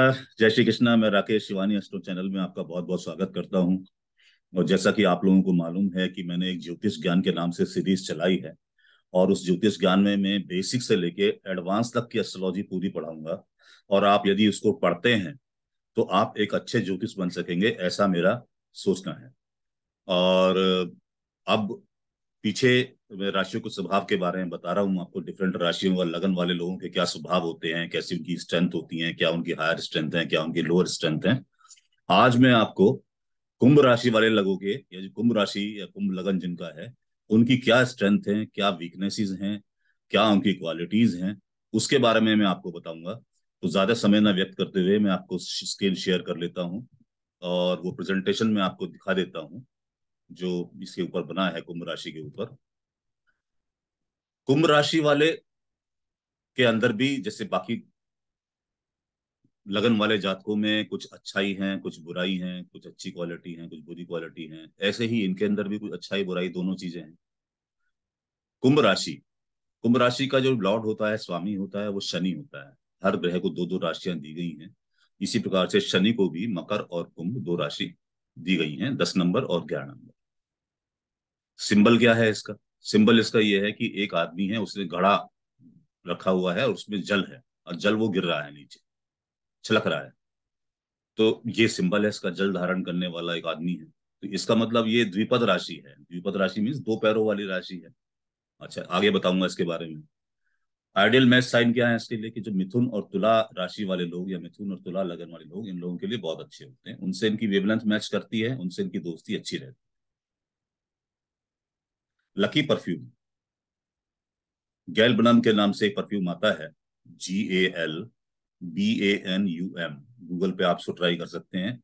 जय श्री कृष्णा मैं राकेश शिवानी अस्टो चैनल में आपका बहुत बहुत स्वागत करता हूं और जैसा कि आप लोगों को मालूम है कि मैंने एक ज्योतिष ज्ञान के नाम से सीरीज चलाई है और उस ज्योतिष ज्ञान में मैं बेसिक से लेके एडवांस तक की एस्ट्रोलॉजी पूरी पढ़ाऊंगा और आप यदि उसको पढ़ते हैं तो आप एक अच्छे ज्योतिष बन सकेंगे ऐसा मेरा सोचना है और अब पीछे तो मैं राशियों के स्वभाव के बारे में बता रहा हूँ आपको डिफरेंट राशियों और लगन वाले लोगों के क्या स्वभाव होते हैं कैसी उनकी स्ट्रेंथ होती है क्या उनकी हायर स्ट्रेंथ है क्या उनकी लोअर स्ट्रेंथ है आज मैं आपको कुंभ राशि वाले लोगों के या जो कुंभ राशि या कुंभ लगन जिनका है उनकी क्या स्ट्रेंथ है क्या वीकनेसेस हैं क्या उनकी क्वालिटीज हैं उसके बारे में मैं आपको बताऊंगा तो ज्यादा समय ना व्यक्त करते हुए मैं आपको स्क्रीन शेयर कर लेता हूँ और वो प्रेजेंटेशन मैं आपको दिखा देता हूँ जो इसके ऊपर बना है कुंभ राशि के ऊपर कुंभ राशि वाले के अंदर भी जैसे बाकी लगन वाले जातकों में कुछ अच्छाई है कुछ बुराई है कुछ अच्छी क्वालिटी है कुछ बुरी क्वालिटी है ऐसे ही इनके अंदर भी कुछ अच्छाई बुराई दोनों चीजें हैं कुंभ राशि कुंभ राशि का जो लॉर्ड होता है स्वामी होता है वो शनि होता है हर ग्रह को दो दो राशियां दी गई हैं इसी प्रकार से शनि को भी मकर और कुंभ दो राशि दी गई हैं दस नंबर और ग्यारह नंबर सिंबल क्या है इसका सिंबल इसका यह है कि एक आदमी है उसने घड़ा रखा हुआ है और उसमें जल है और जल वो गिर रहा है नीचे छलक रहा है तो ये सिंबल है इसका जल धारण करने वाला एक आदमी है तो इसका मतलब ये द्विपद राशि है द्विपद राशि मीन्स दो पैरों वाली राशि है अच्छा आगे बताऊंगा इसके बारे में आइडियल मैच साइन क्या है इसके लिए कि जो मिथुन और तुला राशि वाले लोग या मिथुन और तुला लगन वाले लोग इन लोगों के लिए बहुत अच्छे होते हैं उनसे इनकी वेवलेंथ मैच करती है उनसे इनकी दोस्ती अच्छी रहती है लकी परफ्यूम गैल बनम के नाम से एक परफ्यूम आता है G A L B A N U M Google पे आप ट्राई कर सकते हैं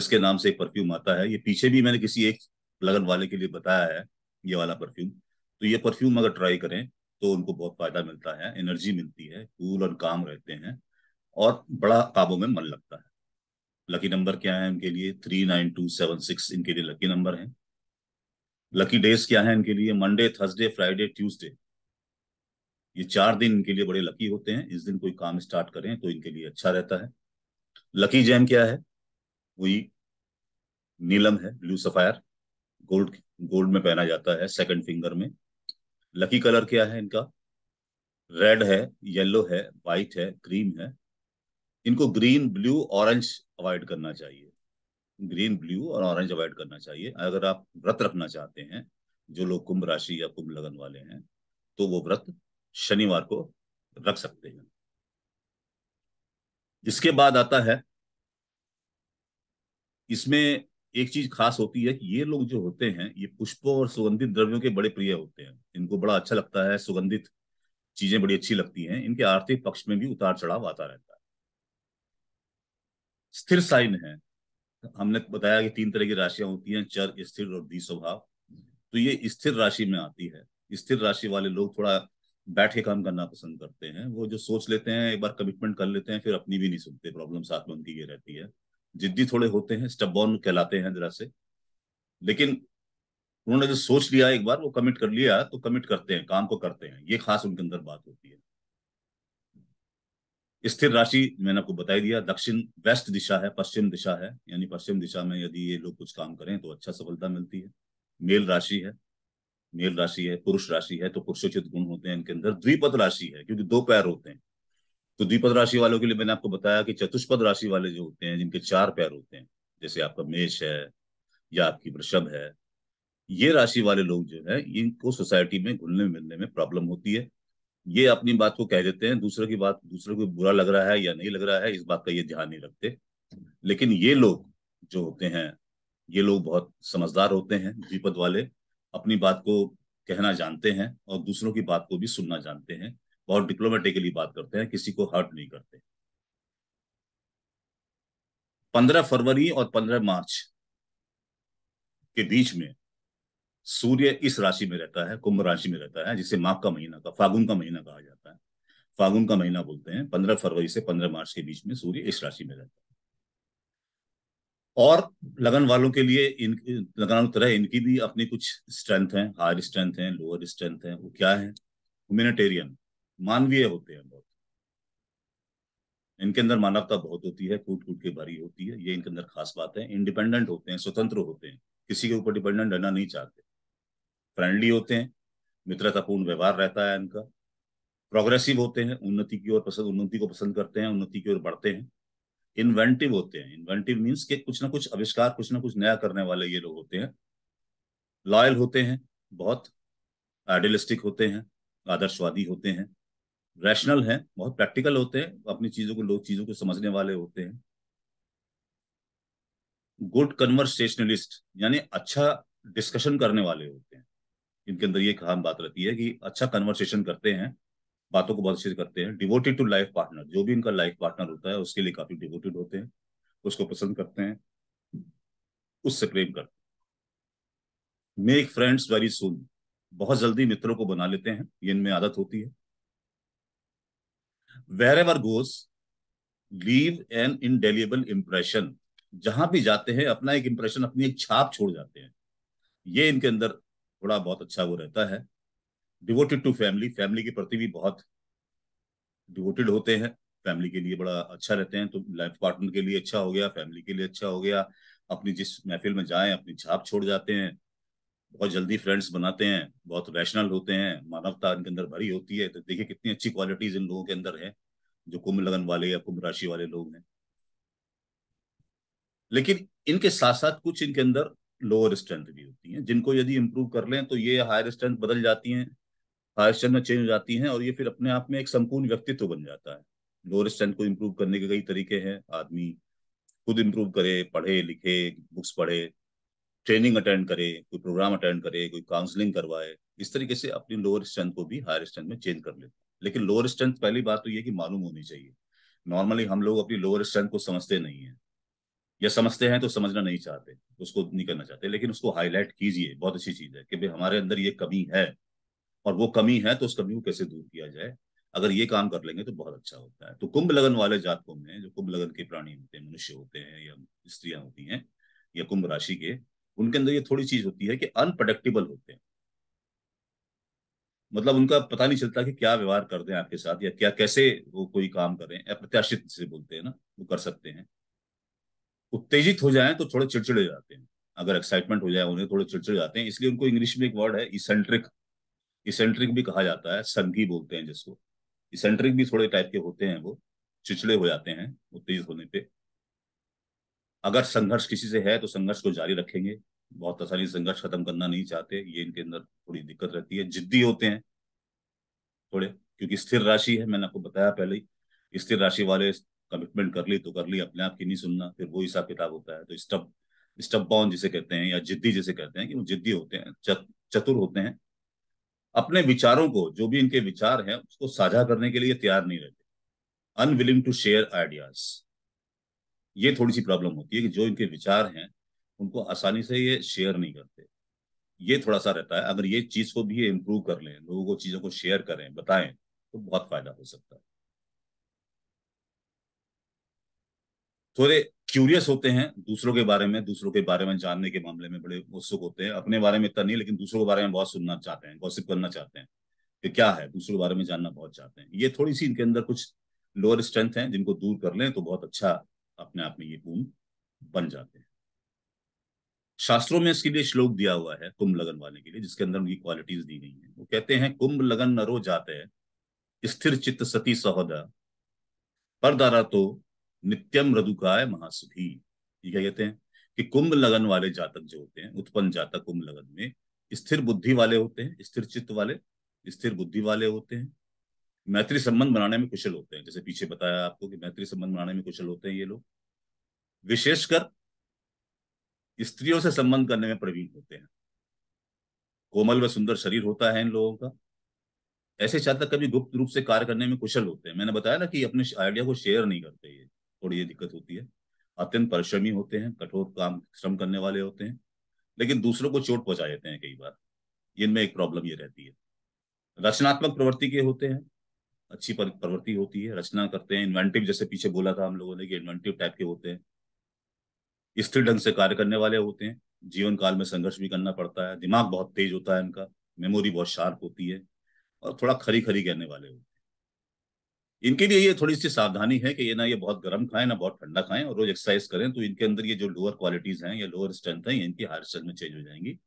इसके नाम से एक परफ्यूम आता है ये पीछे भी मैंने किसी एक लगन वाले के लिए बताया है ये वाला परफ्यूम तो ये परफ्यूम अगर ट्राई करें तो उनको बहुत फायदा मिलता है एनर्जी मिलती है कूल और काम रहते हैं और बड़ा काबू में मन लगता है लकी नंबर क्या है इनके लिए three nine two seven six इनके लिए लकी नंबर है लकी डेज क्या है इनके लिए मंडे थर्सडे फ्राइडे ट्यूसडे ये चार दिन इनके लिए बड़े लकी होते हैं इस दिन कोई काम स्टार्ट करें तो इनके लिए अच्छा रहता है लकी जैम क्या है वही नीलम है ब्लू सफायर गोल्ड गोल्ड में पहना जाता है सेकंड फिंगर में लकी कलर क्या है इनका रेड है येलो है वाइट है क्रीम है इनको ग्रीन ब्लू ऑरेंज अवॉइड करना चाहिए ग्रीन ब्लू और ऑरेंज अवॉइड करना चाहिए अगर आप व्रत रखना चाहते हैं जो लोग कुंभ राशि या कुंभ लगन वाले हैं तो वो व्रत शनिवार को रख सकते हैं इसके बाद आता है इसमें एक चीज खास होती है कि ये लोग जो होते हैं ये पुष्पों और सुगंधित द्रव्यों के बड़े प्रिय होते हैं इनको बड़ा अच्छा लगता है सुगंधित चीजें बड़ी अच्छी लगती हैं इनके आर्थिक पक्ष में भी उतार चढ़ाव आता रहता है स्थिर साइन है हमने बताया कि तीन तरह की राशियां होती हैं चर स्थिर और दी स्वभाव तो ये स्थिर राशि में आती है स्थिर राशि वाले लोग थोड़ा बैठे काम करना पसंद करते हैं वो जो सोच लेते हैं एक बार कमिटमेंट कर लेते हैं फिर अपनी भी नहीं सुनते प्रॉब्लम साथ में उनकी ये रहती है जिद्दी थोड़े होते हैं स्टबॉर्न कहलाते हैं जरा से लेकिन उन्होंने जो सोच लिया एक बार वो कमिट कर लिया तो कमिट करते हैं काम को करते हैं ये खास उनके अंदर बात होती है स्थिर राशि मैंने आपको बताई दिया दक्षिण वेस्ट दिशा है पश्चिम दिशा है यानी पश्चिम दिशा में यदि ये लोग कुछ काम करें तो अच्छा सफलता मिलती है मेल राशि है मेल राशि है पुरुष राशि है तो पुरुषोचित गुण होते हैं इनके अंदर द्विपद राशि है क्योंकि दो पैर होते हैं तो द्विपद राशि वालों के लिए मैंने आपको बताया कि चतुष्पद राशि वाले जो होते हैं जिनके चार पैर होते हैं जैसे आपका मेष है या आपकी वृषभ है ये राशि वाले लोग जो है इनको सोसाइटी में घुलने मिलने में प्रॉब्लम होती है ये अपनी बात को कह देते हैं दूसरे की बात दूसरे को बुरा लग रहा है या नहीं लग रहा है इस बात का ये ध्यान नहीं रखते लेकिन ये लोग जो होते हैं ये लोग बहुत समझदार होते हैं द्विपद वाले अपनी बात को कहना जानते हैं और दूसरों की बात को भी सुनना जानते हैं बहुत डिप्लोमेटिकली बात करते हैं किसी को हर्ट नहीं करते पंद्रह फरवरी और पंद्रह मार्च के बीच में सूर्य इस राशि में रहता है कुंभ राशि में रहता है जिसे माघ का महीना का फागुन का महीना कहा जाता है फागुन का महीना बोलते हैं पंद्रह फरवरी से पंद्रह मार्च के बीच में सूर्य इस राशि में रहता है और लगन वालों के लिए इन लगन तरह इनकी भी अपनी कुछ स्ट्रेंथ है हायर स्ट्रेंथ है लोअर स्ट्रेंथ है वो क्या है ह्यूमेटेरियन मानवीय होते हैं बहुत इनके अंदर मानवता बहुत होती है कूट कूट के भरी होती है ये इनके अंदर खास बात है इंडिपेंडेंट होते हैं स्वतंत्र होते हैं किसी के ऊपर डिपेंडेंट रहना नहीं चाहते फ्रेंडली होते हैं मित्रतापूर्ण व्यवहार रहता है इनका प्रोग्रेसिव होते हैं उन्नति की ओर पसंद उन्नति को पसंद करते हैं उन्नति की ओर बढ़ते हैं इन्वेंटिव होते हैं इन्वेंटिव मीन्स के कुछ ना कुछ आविष्कार कुछ ना कुछ नया करने वाले ये लोग होते हैं लॉयल होते हैं बहुत आइडियलिस्टिक होते हैं आदर्शवादी होते हैं रैशनल हैं बहुत प्रैक्टिकल होते हैं अपनी चीजों को लोग चीजों को समझने वाले होते हैं गुड कन्वर्सेशनलिस्ट यानी अच्छा डिस्कशन करने वाले होते हैं इनके अंदर ये खान बात रहती है कि अच्छा कन्वर्सेशन करते हैं बातों को बहुत अच्छे से करते हैं डिवोटेड टू लाइफ पार्टनर जो भी इनका लाइफ पार्टनर होता है उसके लिए काफी डिवोटेड होते हैं उसको पसंद करते हैं उससे प्रेम करते हैं मेक फ्रेंड्स वेरी सुन बहुत जल्दी मित्रों को बना लेते हैं ये इनमें आदत होती है wherever goes leave an indelible impression जहां भी जाते हैं अपना एक इंप्रेशन अपनी एक छाप छोड़ जाते हैं ये इनके अंदर थोड़ा बहुत अच्छा वो रहता है डिवोटेड टू फैमिली फैमिली के प्रति भी बहुत डिवोटेड होते हैं फैमिली के लिए बड़ा अच्छा रहते हैं तो लाइफ पार्टनर के लिए अच्छा हो गया फैमिली के लिए अच्छा हो गया अपनी जिस महफिल में जाए अपनी छाप छोड़ जाते हैं बहुत जल्दी फ्रेंड्स बनाते हैं बहुत रैशनल होते हैं मानवता इनके अंदर भरी होती है तो देखिए कितनी अच्छी क्वालिटीज इन लोगों के अंदर है जो कुंभ लगन वाले या कुंभ राशि वाले लोग हैं लेकिन इनके साथ साथ कुछ इनके अंदर लोअर स्ट्रेंथ भी होती हैं जिनको यदि इम्प्रूव कर लें तो ये हायर स्ट्रेंथ बदल जाती हैं हायर स्ट्रेंथ में चेंज हो जाती हैं और ये फिर अपने आप में एक संपूर्ण व्यक्तित्व बन जाता है लोअर स्ट्रेंथ को इम्प्रूव करने के कई तरीके हैं आदमी खुद इम्प्रूव करे पढ़े लिखे बुक्स पढ़े ट्रेनिंग अटेंड करे कोई प्रोग्राम अटेंड करे कोई काउंसलिंग करवाए इस तरीके से अपनी लोअर स्ट्रेंथ को भी हायर स्ट्रेंथ में चेंज कर लेते लेकिन लोअर स्ट्रेंथ पहली बात तो ये कि मालूम होनी चाहिए नॉर्मली हम लोग अपनी लोअर स्ट्रेंथ को समझते नहीं है या समझते हैं तो समझना नहीं चाहते उसको नहीं करना चाहते लेकिन उसको हाईलाइट कीजिए बहुत अच्छी चीज है कि भाई हमारे अंदर ये कमी है और वो कमी है तो उस कमी को कैसे दूर किया जाए अगर ये काम कर लेंगे तो बहुत अच्छा होता है तो कुंभ लगन वाले जातकों में जो कुंभ लगन के प्राणी होते हैं मनुष्य होते हैं या स्त्रियां होती हैं या कुंभ राशि के उनके अंदर ये थोड़ी चीज होती है कि अनप्रडिक्टेबल होते हैं मतलब उनका पता नहीं चलता कि क्या व्यवहार करते हैं आपके साथ या क्या कैसे वो कोई काम करें अप्रत्याशित से बोलते हैं ना वो कर सकते हैं उत्तेजित हो जाए तो थोड़े चिड़चिड़े जाते हैं अगर एक्साइटमेंट हो जाए उन्हें थोड़े चिड़चिड़ जाते हैं इसलिए उनको इंग्लिश में एक वर्ड है इसेंट्रिक इसेंट्रिक भी कहा जाता है संघी बोलते हैं जिसको इसेंट्रिक भी थोड़े टाइप के होते हैं वो चिचड़े हो जाते हैं उत्तेजित होने पे अगर संघर्ष किसी से है तो संघर्ष को जारी रखेंगे बहुत आसानी संघर्ष खत्म करना नहीं चाहते ये इनके अंदर थोड़ी दिक्कत रहती है जिद्दी होते हैं थोड़े क्योंकि स्थिर राशि है मैंने आपको बताया पहले ही स्थिर राशि वाले कमिटमेंट कर ली तो कर ली अपने आप की नहीं सुनना फिर वो हिसाब किताब होता है तो स्टब स्टब बाउंड जिसे कहते हैं या जिद्दी जिसे कहते हैं कि वो जिद्दी होते हैं चतुर होते हैं अपने विचारों को जो भी इनके विचार हैं उसको साझा करने के लिए तैयार नहीं रहते अनविलिंग टू शेयर आइडियाज ये थोड़ी सी प्रॉब्लम होती है कि जो इनके विचार हैं उनको आसानी से ये शेयर नहीं करते ये थोड़ा सा रहता है अगर ये चीज को भी इम्प्रूव कर लें लोगों को चीजों को शेयर करें बताएं तो बहुत फायदा हो सकता है थोड़े क्यूरियस होते हैं दूसरों के बारे में दूसरों के बारे में जानने के मामले में बड़े उत्सुक होते हैं अपने बारे में इतना नहीं लेकिन दूसरों के बारे में बहुत सुनना चाहते हैं गॉसिप करना चाहते हैं कि क्या है दूसरों के बारे में जानना बहुत चाहते हैं ये थोड़ी सी इनके अंदर कुछ लोअर स्ट्रेंथ है जिनको दूर कर लें तो बहुत अच्छा अपने आप में ये गुण बन जाते हैं शास्त्रों में इसके लिए श्लोक दिया हुआ है कुंभ लगन वाले के लिए जिसके अंदर उनकी क्वालिटीज दी गई है वो कहते हैं कुंभ लगन नरो जाते स्थिर चित्त सती पर दारा तो नित्यम रदुकाय महासुखी ये क्या कहते हैं कि कुंभ लगन वाले जातक जो होते हैं उत्पन्न जातक कुंभ लगन में स्थिर बुद्धि वाले होते हैं स्थिर चित्त वाले स्थिर बुद्धि वाले होते हैं मैत्री संबंध बनाने में कुशल होते हैं जैसे पीछे बताया आपको कि मैत्री संबंध बनाने में कुशल होते हैं ये लोग विशेषकर स्त्रियों से संबंध करने में प्रवीण होते हैं कोमल व सुंदर शरीर होता है इन लोगों का ऐसे जातक कभी गुप्त रूप से कार्य करने में कुशल होते हैं मैंने बताया ना कि अपने आइडिया को शेयर नहीं करते ये थोड़ी ये दिक्कत होती है अत्यंत परिश्रमी होते हैं कठोर काम श्रम करने वाले होते हैं लेकिन दूसरों को चोट पहुंचा देते हैं कई बार इनमें एक प्रॉब्लम ये रहती है रचनात्मक प्रवृत्ति के होते हैं अच्छी प्रवृत्ति होती है रचना करते हैं इन्वेंटिव जैसे पीछे बोला था हम लोगों ने कि इन्वेंटिव टाइप के होते हैं स्थिर ढंग से कार्य करने वाले होते हैं जीवन काल में संघर्ष भी करना पड़ता है दिमाग बहुत तेज होता है इनका मेमोरी बहुत शार्प होती है और थोड़ा खरी खरी कहने वाले होते हैं इनके लिए ये थोड़ी सी सावधानी है कि ये ना ये बहुत गर्म खाएं ना बहुत ठंडा खाएं और रोज एक्सरसाइज करें तो इनके अंदर ये जो लोअर क्वालिटीज हैं या लोअर स्ट्रेंथ है ये इनकी हायर स्ट्रेंथ में चेंज हो जाएंगी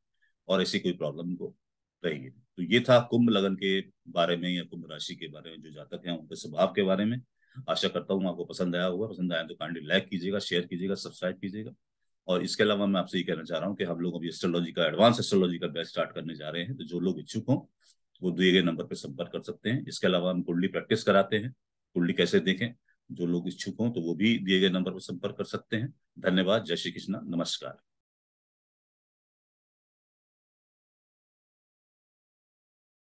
और ऐसी कोई प्रॉब्लम को रहेगी तो ये था कुंभ लगन के बारे में या कुंभ राशि के बारे में जो जातक हैं उनके स्वभाव के बारे में आशा करता हूँ आपको पसंद आया होगा पसंद आया तो काइंडली लाइक कीजिएगा शेयर कीजिएगा सब्सक्राइब कीजिएगा और इसके अलावा मैं आपसे ये कहना चाह रहा हूँ कि हम लोग अभी एस्ट्रोलॉजी का एडवांस एस्ट्रोलॉजी का बैच स्टार्ट करने जा रहे हैं तो जो लोग इच्छुक हों वो दिए गए नंबर पर संपर्क कर सकते हैं इसके अलावा हम कुंडली प्रैक्टिस कराते हैं कुंडली कैसे देखें जो लोग इच्छुक हों तो वो भी दिए गए नंबर पर संपर्क कर सकते हैं धन्यवाद जय श्री कृष्णा नमस्कार